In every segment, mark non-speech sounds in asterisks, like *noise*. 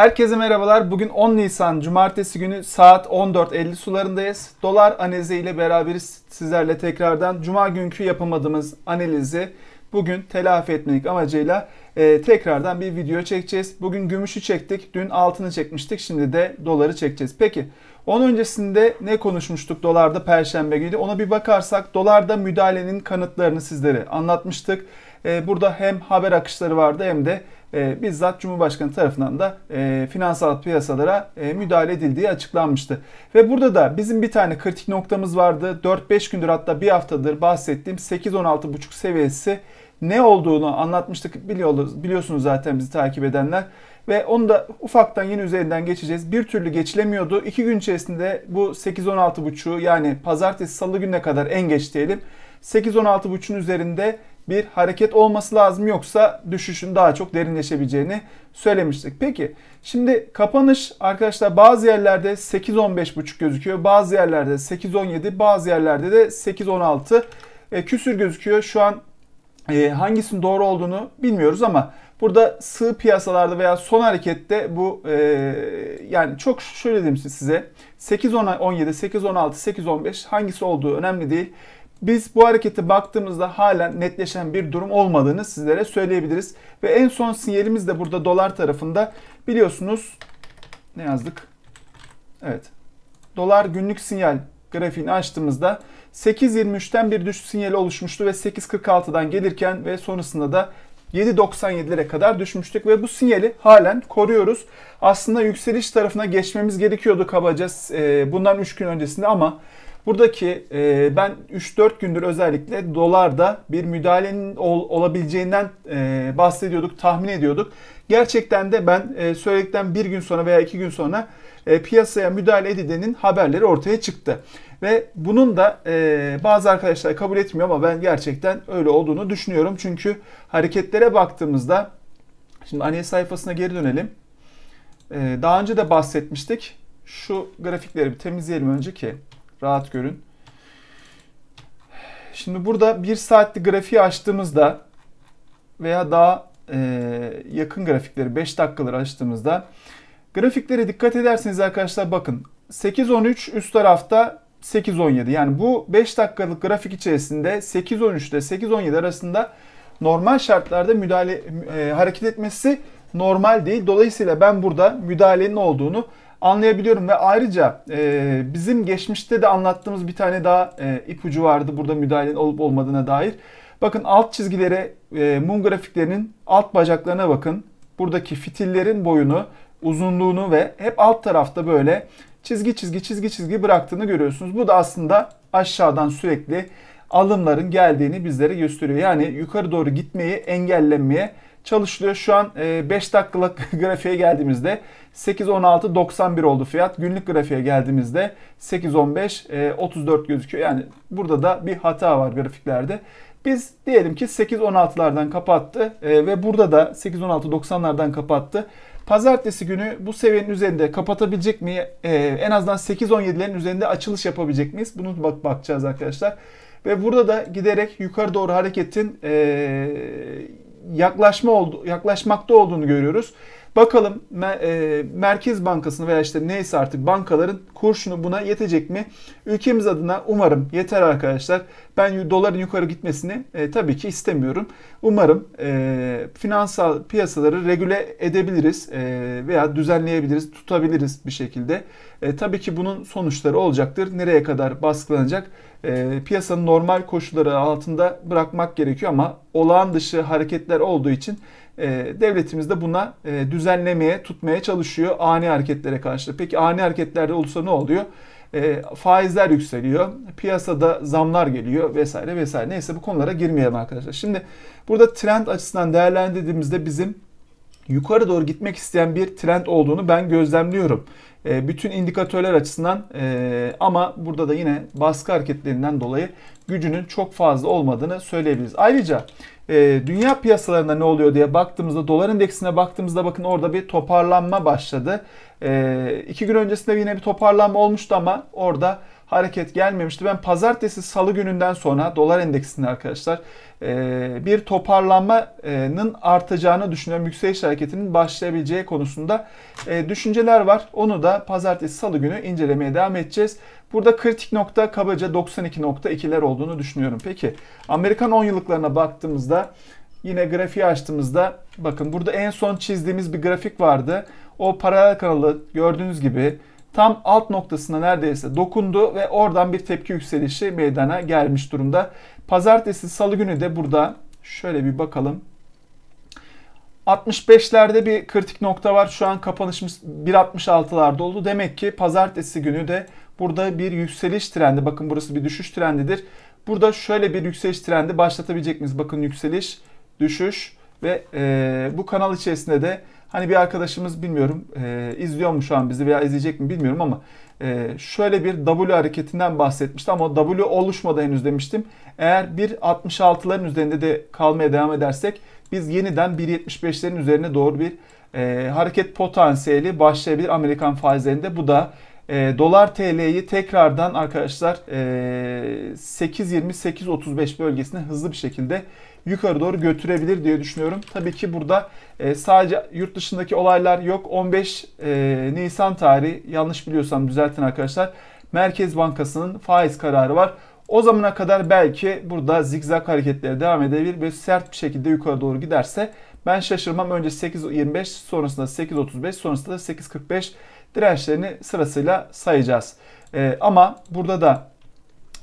Herkese merhabalar. Bugün 10 Nisan Cumartesi günü saat 14.50 sularındayız. Dolar analizi ile beraberiz sizlerle tekrardan. Cuma günkü yapamadığımız analizi bugün telafi etmek amacıyla e, tekrardan bir video çekeceğiz. Bugün gümüşü çektik, dün altını çekmiştik, şimdi de doları çekeceğiz. Peki onun öncesinde ne konuşmuştuk dolarda perşembe günü? Ona bir bakarsak dolarda müdahalenin kanıtlarını sizlere anlatmıştık. E, burada hem haber akışları vardı hem de e, bizzat Cumhurbaşkanı tarafından da e, finansal piyasalara e, müdahale edildiği açıklanmıştı. Ve burada da bizim bir tane kritik noktamız vardı. 4-5 gündür hatta bir haftadır bahsettiğim 8-16,5 seviyesi ne olduğunu anlatmıştık biliyorsunuz zaten bizi takip edenler. Ve onu da ufaktan yeni üzerinden geçeceğiz. Bir türlü geçilemiyordu. İki gün içerisinde bu 8-16.5'u yani pazartesi salı gününe kadar en geç diyelim. 8-16.5'un üzerinde bir hareket olması lazım yoksa düşüşün daha çok derinleşebileceğini söylemiştik. Peki şimdi kapanış arkadaşlar bazı yerlerde 8.15.5 gözüküyor. Bazı yerlerde 8.17 bazı yerlerde de 8.16 e, küsür gözüküyor. Şu an e, hangisinin doğru olduğunu bilmiyoruz ama burada sığ piyasalarda veya son harekette bu e, yani çok şöyle diyeyim size 8.17, 8.16, 8.15 hangisi olduğu önemli değil. Biz bu harekete baktığımızda halen netleşen bir durum olmadığını sizlere söyleyebiliriz. Ve en son sinyalimiz de burada dolar tarafında. Biliyorsunuz ne yazdık? Evet. Dolar günlük sinyal grafiğini açtığımızda 8.23'ten bir düşüş sinyali oluşmuştu ve 8.46'dan gelirken ve sonrasında da 7.97'lere kadar düşmüştük ve bu sinyali halen koruyoruz. Aslında yükseliş tarafına geçmemiz gerekiyordu kabaca e, bundan 3 gün öncesinde ama Buradaki e, ben 3-4 gündür özellikle dolarda bir müdahalenin ol, olabileceğinden e, bahsediyorduk, tahmin ediyorduk. Gerçekten de ben e, söyledikten bir gün sonra veya iki gün sonra e, piyasaya müdahale edilenin haberleri ortaya çıktı. Ve bunun da e, bazı arkadaşlar kabul etmiyor ama ben gerçekten öyle olduğunu düşünüyorum. Çünkü hareketlere baktığımızda, şimdi analiz sayfasına geri dönelim. E, daha önce de bahsetmiştik. Şu grafikleri bir temizleyelim önce ki Rahat görün. Şimdi burada bir saatli grafiği açtığımızda veya daha e, yakın grafikleri 5 dakikaları açtığımızda grafiklere dikkat ederseniz arkadaşlar bakın 8.13 üst tarafta 8.17 yani bu 5 dakikalık grafik içerisinde 8.13 ile 8.17 arasında normal şartlarda müdahale e, hareket etmesi normal değil. Dolayısıyla ben burada müdahalenin olduğunu anlayabiliyorum ve ayrıca e, bizim geçmişte de anlattığımız bir tane daha e, ipucu vardı burada müdahalenin olup olmadığına dair. Bakın alt çizgilere e, mum grafiklerinin alt bacaklarına bakın. Buradaki fitillerin boyunu, uzunluğunu ve hep alt tarafta böyle çizgi çizgi çizgi çizgi bıraktığını görüyorsunuz. Bu da aslında aşağıdan sürekli alımların geldiğini bizlere gösteriyor. Yani yukarı doğru gitmeyi engellemeye çalışılıyor. Şu an 5 e, dakikalık *laughs* grafiğe geldiğimizde 8.16.91 oldu fiyat. Günlük grafiğe geldiğimizde 8.15.34 e, gözüküyor. Yani burada da bir hata var grafiklerde. Biz diyelim ki 8.16'lardan kapattı e, ve burada da 8.16.90'lardan kapattı. Pazartesi günü bu seviyenin üzerinde kapatabilecek mi? en azından 8.17'lerin üzerinde açılış yapabilecek miyiz? Bunu bak bakacağız arkadaşlar. Ve burada da giderek yukarı doğru hareketin yaklaşma oldu, yaklaşmakta olduğunu görüyoruz. Bakalım e, Merkez Bankası'nın veya işte neyse artık bankaların kurşunu buna yetecek mi? Ülkemiz adına umarım yeter arkadaşlar. Ben doların yukarı gitmesini e, tabii ki istemiyorum. Umarım e, finansal piyasaları regüle edebiliriz e, veya düzenleyebiliriz, tutabiliriz bir şekilde. E, tabii ki bunun sonuçları olacaktır. Nereye kadar baskılanacak? E, piyasanın normal koşulları altında bırakmak gerekiyor ama olağan dışı hareketler olduğu için ee, devletimiz de buna e, düzenlemeye, tutmaya çalışıyor ani hareketlere karşı. Peki ani hareketlerde olursa ne oluyor? Ee, faizler yükseliyor, piyasada zamlar geliyor vesaire vesaire. Neyse bu konulara girmeyelim arkadaşlar. Şimdi burada trend açısından değerlendirdiğimizde bizim yukarı doğru gitmek isteyen bir trend olduğunu ben gözlemliyorum. Ee, bütün indikatörler açısından ama burada da yine baskı hareketlerinden dolayı gücünün çok fazla olmadığını söyleyebiliriz. Ayrıca e, dünya piyasalarında ne oluyor diye baktığımızda dolar endeksine baktığımızda bakın orada bir toparlanma başladı. E, iki gün öncesinde yine bir toparlanma olmuştu ama orada hareket gelmemişti. Ben pazartesi salı gününden sonra dolar endeksinde arkadaşlar e, bir toparlanmanın artacağını düşünüyorum. Yükseliş hareketinin başlayabileceği konusunda e, düşünceler var. Onu da pazartesi salı günü incelemeye devam edeceğiz. Burada kritik nokta kabaca 92.2'ler olduğunu düşünüyorum. Peki Amerikan 10 yıllıklarına baktığımızda yine grafiği açtığımızda bakın burada en son çizdiğimiz bir grafik vardı. O paralel kanalı gördüğünüz gibi tam alt noktasına neredeyse dokundu ve oradan bir tepki yükselişi meydana gelmiş durumda. Pazartesi salı günü de burada şöyle bir bakalım. 65'lerde bir kritik nokta var. Şu an kapanışımız 1.66'larda oldu. Demek ki pazartesi günü de Burada bir yükseliş trendi. Bakın burası bir düşüş trendidir. Burada şöyle bir yükseliş trendi başlatabilecek miyiz? Bakın yükseliş, düşüş ve e, bu kanal içerisinde de hani bir arkadaşımız bilmiyorum e, izliyor mu şu an bizi veya izleyecek mi bilmiyorum ama e, şöyle bir W hareketinden bahsetmişti ama W oluşmadı henüz demiştim. Eğer 1.66'ların üzerinde de kalmaya devam edersek biz yeniden 1.75'lerin üzerine doğru bir e, hareket potansiyeli başlayabilir Amerikan faizlerinde. Bu da e, dolar TL'yi tekrardan arkadaşlar e, ee, 8.20-8.35 bölgesine hızlı bir şekilde yukarı doğru götürebilir diye düşünüyorum. Tabii ki burada e, sadece yurt dışındaki olaylar yok. 15 e, Nisan tarihi yanlış biliyorsam düzeltin arkadaşlar. Merkez Bankası'nın faiz kararı var. O zamana kadar belki burada zigzag hareketleri devam edebilir ve sert bir şekilde yukarı doğru giderse ben şaşırmam. Önce 8.25 sonrasında 8.35 sonrasında da 8.45 dirençlerini sırasıyla sayacağız. E, ama burada da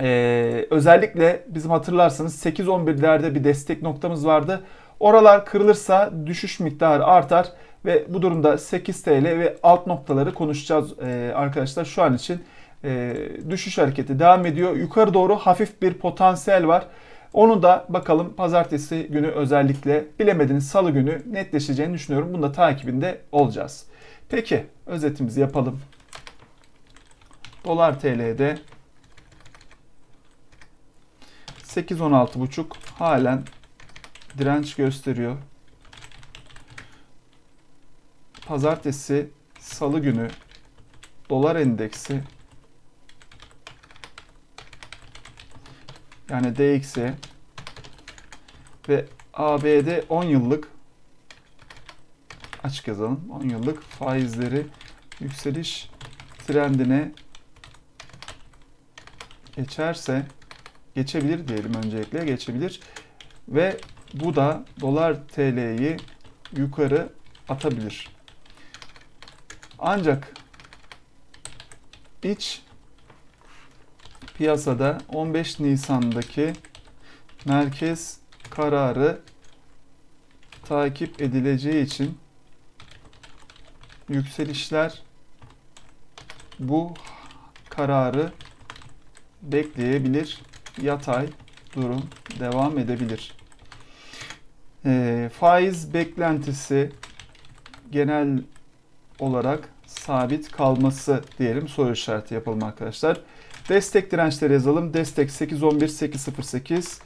ee, özellikle bizim hatırlarsanız 8-11'lerde bir destek noktamız vardı. Oralar kırılırsa düşüş miktarı artar ve bu durumda 8 TL ve alt noktaları konuşacağız ee, arkadaşlar. Şu an için e, düşüş hareketi devam ediyor. Yukarı doğru hafif bir potansiyel var. Onu da bakalım pazartesi günü özellikle bilemediniz salı günü netleşeceğini düşünüyorum. Bunu da takibinde olacağız. Peki özetimizi yapalım. Dolar TL'de 8.16.5 halen direnç gösteriyor. Pazartesi, salı günü dolar endeksi yani DX'e ve ABD 10 yıllık açık yazalım. 10 yıllık faizleri yükseliş trendine geçerse geçebilir diyelim öncelikle geçebilir ve bu da dolar TL'yi yukarı atabilir. Ancak iç piyasada 15 Nisan'daki merkez kararı takip edileceği için yükselişler bu kararı bekleyebilir. Yatay durum devam edebilir. E, faiz beklentisi genel olarak sabit kalması diyelim soru işareti yapalım arkadaşlar. Destek dirençleri yazalım. Destek 811 808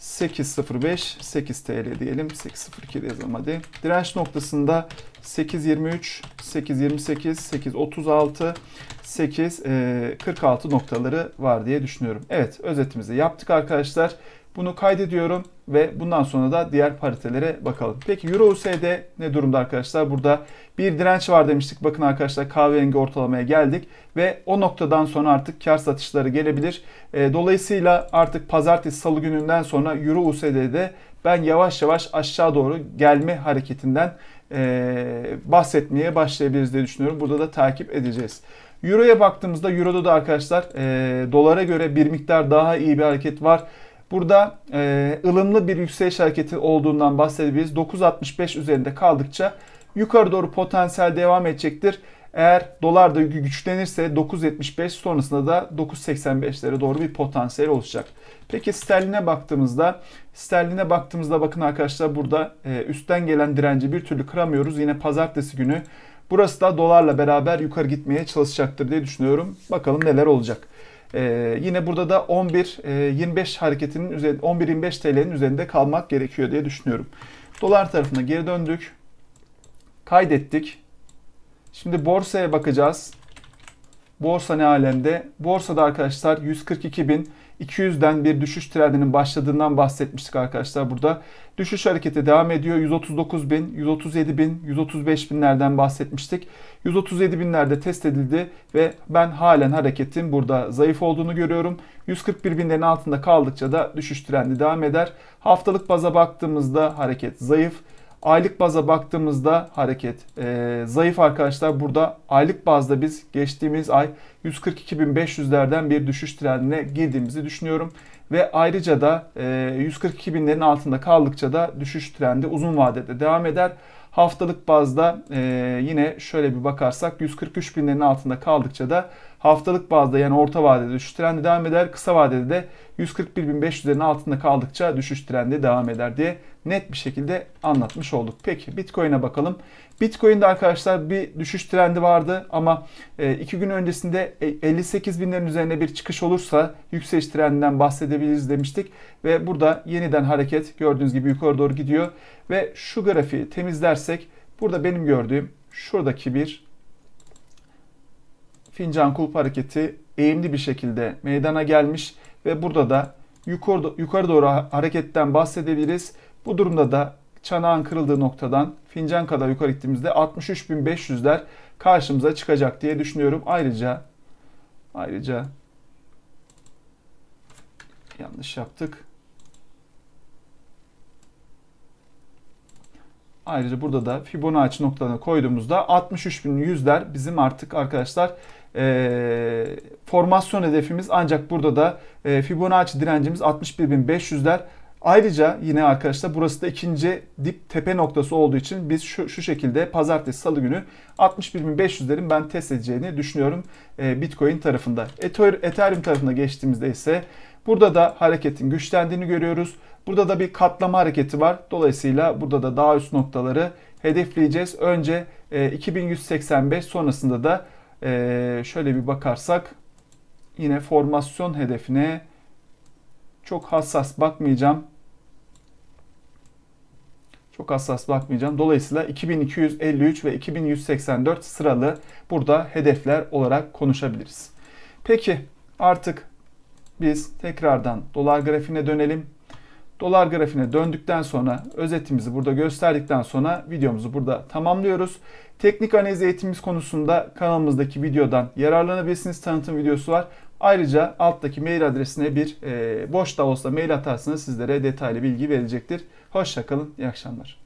8.05 8 TL diyelim 8.02 yazalım hadi. Direnç noktasında 8.23 8.28 8.36 8.46 noktaları var diye düşünüyorum. Evet özetimizi yaptık arkadaşlar. Bunu kaydediyorum ve bundan sonra da diğer paritelere bakalım. Peki Euro USD ne durumda arkadaşlar? Burada bir direnç var demiştik. Bakın arkadaşlar kahverengi ortalamaya geldik ve o noktadan sonra artık kar satışları gelebilir. E, dolayısıyla artık pazartesi salı gününden sonra Euro USD'de ben yavaş yavaş aşağı doğru gelme hareketinden e, bahsetmeye başlayabiliriz diye düşünüyorum. Burada da takip edeceğiz. Euro'ya baktığımızda Euro'da da arkadaşlar e, dolara göre bir miktar daha iyi bir hareket var. Burada e, ılımlı bir yükseliş hareketi olduğundan bahsedebiliriz. 9.65 üzerinde kaldıkça yukarı doğru potansiyel devam edecektir. Eğer dolar da güçlenirse 9.75 sonrasında da 9.85'lere doğru bir potansiyel oluşacak. Peki sterline baktığımızda sterline baktığımızda bakın arkadaşlar burada e, üstten gelen direnci bir türlü kıramıyoruz. Yine pazartesi günü burası da dolarla beraber yukarı gitmeye çalışacaktır diye düşünüyorum. Bakalım neler olacak. Ee, yine burada da 11 25 e, hareketinin üzerinde 11 25 TL'nin üzerinde kalmak gerekiyor diye düşünüyorum. Dolar tarafına geri döndük. Kaydettik. Şimdi borsaya bakacağız. Borsa ne alemde? Borsada arkadaşlar 142 bin 200'den bir düşüş trendinin başladığından bahsetmiştik arkadaşlar burada. Düşüş hareketi devam ediyor. 139 bin, 137 bin, 135 binlerden bahsetmiştik. 137 binlerde test edildi ve ben halen hareketin burada zayıf olduğunu görüyorum. 141 binlerin altında kaldıkça da düşüş trendi devam eder. Haftalık baza baktığımızda hareket zayıf. Aylık baza baktığımızda hareket e, zayıf arkadaşlar. Burada aylık bazda biz geçtiğimiz ay 142.500'lerden bir düşüş trendine girdiğimizi düşünüyorum. Ve ayrıca da e, 142.000'lerin altında kaldıkça da düşüş trendi uzun vadede devam eder. Haftalık bazda e, yine şöyle bir bakarsak 143 binlerin altında kaldıkça da haftalık bazda yani orta vadede düşüş trendi devam eder. Kısa vadede de 141.500'lerin altında kaldıkça düşüş trendi devam eder diye net bir şekilde anlatmış olduk. Peki Bitcoin'e bakalım. Bitcoin'de arkadaşlar bir düşüş trendi vardı ama e, iki gün öncesinde 58 e, binlerin üzerine bir çıkış olursa yükseliş trendinden bahsedebiliriz demiştik. Ve burada yeniden hareket gördüğünüz gibi yukarı doğru gidiyor. Ve şu grafiği temizlersek burada benim gördüğüm şuradaki bir fincan kulp hareketi eğimli bir şekilde meydana gelmiş ve burada da yukarı, yukarı doğru hareketten bahsedebiliriz. Bu durumda da çanağın kırıldığı noktadan fincan kadar yukarı gittiğimizde 63.500'ler karşımıza çıkacak diye düşünüyorum. Ayrıca ayrıca yanlış yaptık. Ayrıca burada da Fibonacci noktalarına koyduğumuzda 63.100'ler bizim artık arkadaşlar e, formasyon hedefimiz ancak burada da e, Fibonacci direncimiz 61.500'ler. Ayrıca yine arkadaşlar burası da ikinci dip tepe noktası olduğu için biz şu, şu şekilde pazartesi salı günü 61.500'lerin ben test edeceğini düşünüyorum e, Bitcoin tarafında. Ethereum tarafına geçtiğimizde ise burada da hareketin güçlendiğini görüyoruz. Burada da bir katlama hareketi var. Dolayısıyla burada da daha üst noktaları hedefleyeceğiz. Önce 2185 e, sonrasında da e, şöyle bir bakarsak yine formasyon hedefine çok hassas bakmayacağım. Çok hassas bakmayacağım. Dolayısıyla 2253 ve 2184 sıralı burada hedefler olarak konuşabiliriz. Peki artık biz tekrardan dolar grafiğine dönelim. Dolar grafiğine döndükten sonra özetimizi burada gösterdikten sonra videomuzu burada tamamlıyoruz. Teknik analiz eğitimimiz konusunda kanalımızdaki videodan yararlanabilirsiniz. Tanıtım videosu var. Ayrıca alttaki mail adresine bir e, boş davosla mail atarsanız sizlere detaylı bilgi verecektir. Hoşçakalın, iyi akşamlar.